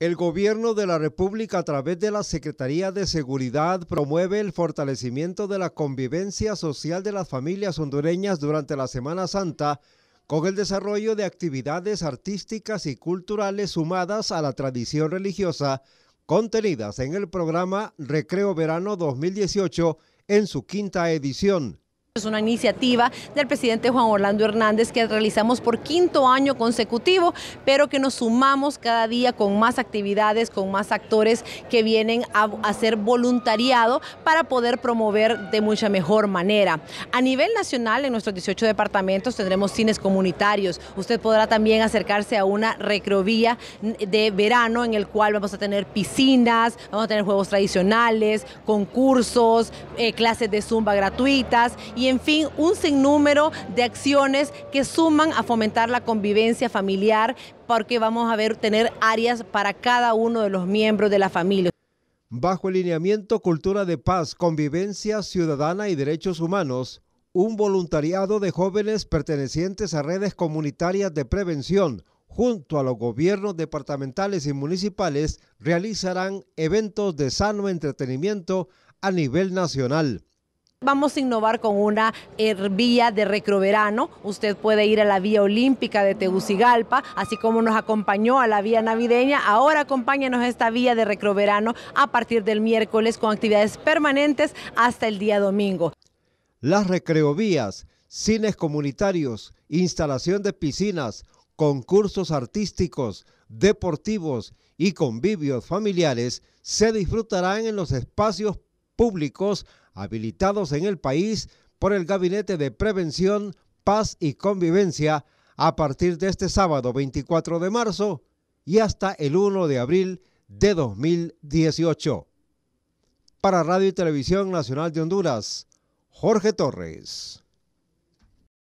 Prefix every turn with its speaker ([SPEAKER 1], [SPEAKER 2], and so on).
[SPEAKER 1] El gobierno de la República a través de la Secretaría de Seguridad promueve el fortalecimiento de la convivencia social de las familias hondureñas durante la Semana Santa con el desarrollo de actividades artísticas y culturales sumadas a la tradición religiosa contenidas en el programa Recreo Verano 2018 en su quinta edición
[SPEAKER 2] es una iniciativa del presidente Juan Orlando Hernández que realizamos por quinto año consecutivo, pero que nos sumamos cada día con más actividades, con más actores que vienen a hacer voluntariado para poder promover de mucha mejor manera. A nivel nacional, en nuestros 18 departamentos tendremos cines comunitarios. Usted podrá también acercarse a una recrovía de verano en el cual vamos a tener piscinas, vamos a tener juegos tradicionales, concursos, eh, clases de zumba gratuitas y en fin, un sinnúmero de acciones que suman a fomentar la convivencia familiar porque vamos a ver tener áreas para cada uno de los miembros de la familia.
[SPEAKER 1] Bajo el lineamiento Cultura de Paz, Convivencia Ciudadana y Derechos Humanos, un voluntariado de jóvenes pertenecientes a redes comunitarias de prevención, junto a los gobiernos departamentales y municipales, realizarán eventos de sano entretenimiento a nivel nacional.
[SPEAKER 2] Vamos a innovar con una vía de recroverano. Usted puede ir a la vía olímpica de Tegucigalpa, así como nos acompañó a la vía navideña. Ahora acompáñenos a esta vía de recroverano a partir del miércoles con actividades permanentes hasta el día domingo.
[SPEAKER 1] Las recreovías, cines comunitarios, instalación de piscinas, concursos artísticos, deportivos y convivios familiares se disfrutarán en los espacios públicos habilitados en el país por el Gabinete de Prevención, Paz y Convivencia a partir de este sábado 24 de marzo y hasta el 1 de abril de 2018. Para Radio y Televisión Nacional de Honduras, Jorge Torres.